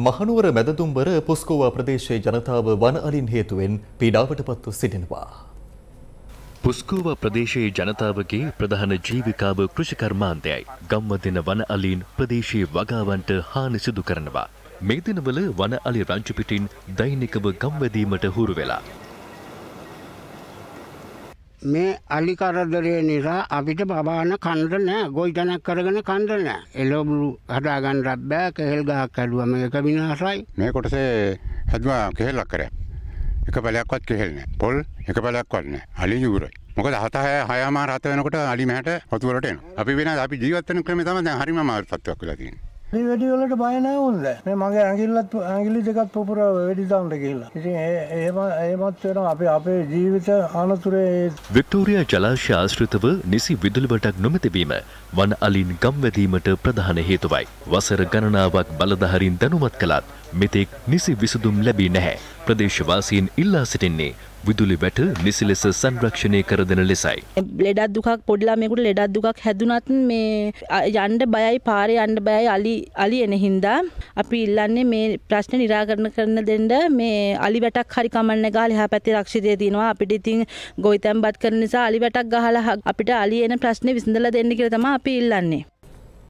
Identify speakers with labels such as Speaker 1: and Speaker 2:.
Speaker 1: මහනුවර මැදදුම්බර පුස්කෝවා ප්‍රදේශයේ ජනතාව වන අලින් හේතුවෙන් පීඩාවට පත්ව සිටිනවා. පුස්කෝවා ප්‍රදේශයේ ජනතාවගේ ප්‍රධාන ජීවිකාව කෘෂිකර්මාන්තයයි. ගම්ම දෙන වන අලින් ප්‍රදේශයේ වගාවන්ට හානි සිදු කරනවා. මේ දිනවල වන අලි රංචු පිටින් දෛනිකව ගම්වැදීමට හුරු වෙලා
Speaker 2: මේ අලි කරදරේ නිසා අපිට බබාන කන්න නෑ ගොවිතැනක් කරගෙන කන්න නෑ. එළවලු හදාගන්න බෑ කෙහෙල් ගහක්
Speaker 3: ඇදුවම ඒක විනාශයි. මේ කොටසේ හැදුවා කෙහෙල්ලක් කරේ. එක පැලයක්වත් කෙහෙල් නෑ. පොල් එක පැලයක්වත් නෑ. අලි යුරයි. මොකද හතහය හයමාර හත වෙනකොට අලි මහට වතුරට එනවා. අපි වෙන අපි ජීවත් වෙන ක්‍රමය තමයි දැන් හරිම අමාරු තත්ත්වයක් වෙලා තියෙන්නේ.
Speaker 4: වැඩිවලට බයනෑ උන්ද මේ මගේ ඇඟිල්ලත් ඇගිලි දෙකත් පුපුර වැඩිතාන්ට කියලා ඉතින් ඒම ඒමත් වෙන අපේ අපේ ජීවිත අනතුරේ
Speaker 1: වික්ටෝරිය ජලාශ ආශ්‍රිතව නිසි විදුලිවටක් නොමතිබීම වන අලින් ගම්වැදීමට ප්‍රධාන හේතුවයි. වසර ගණනාවක් බලධහරින් දැනුමත් කළත් මෙතෙක් නිසි විසඳුම් ලැබී නැහැ. ප්‍රදේශවාසීන් ඉල්ලා සිටින්නේ විදුලි වැට නිසි ලෙස සංරක්ෂණය කරදෙන ලෙසයි.
Speaker 5: ලෙඩත් දුකක් පොඩිලාමෙකුට ලෙඩත් දුකක් හැදුනත් මේ යන්ඩ බයයි පාරය අන්ඩ බයයි අලි අලි එන හින්දා අපි ඉල්ලන්නේ මේ ප්‍රශ්න නිරාකරණ කරන දෙන්ඩ මේ අලි වැටක් හරි කමන්න ගාල එහා පැති රක්ෂිතය තියෙනවා අපිට ඉතින් ගොවිතැන්පත් කරන නිසා අලි වැටක් ගහලා අපිට අලි එන ප්‍රශ්නේ විසඳලා දෙන්න කියලා තමයි අපි ඉල්ලන්නේ.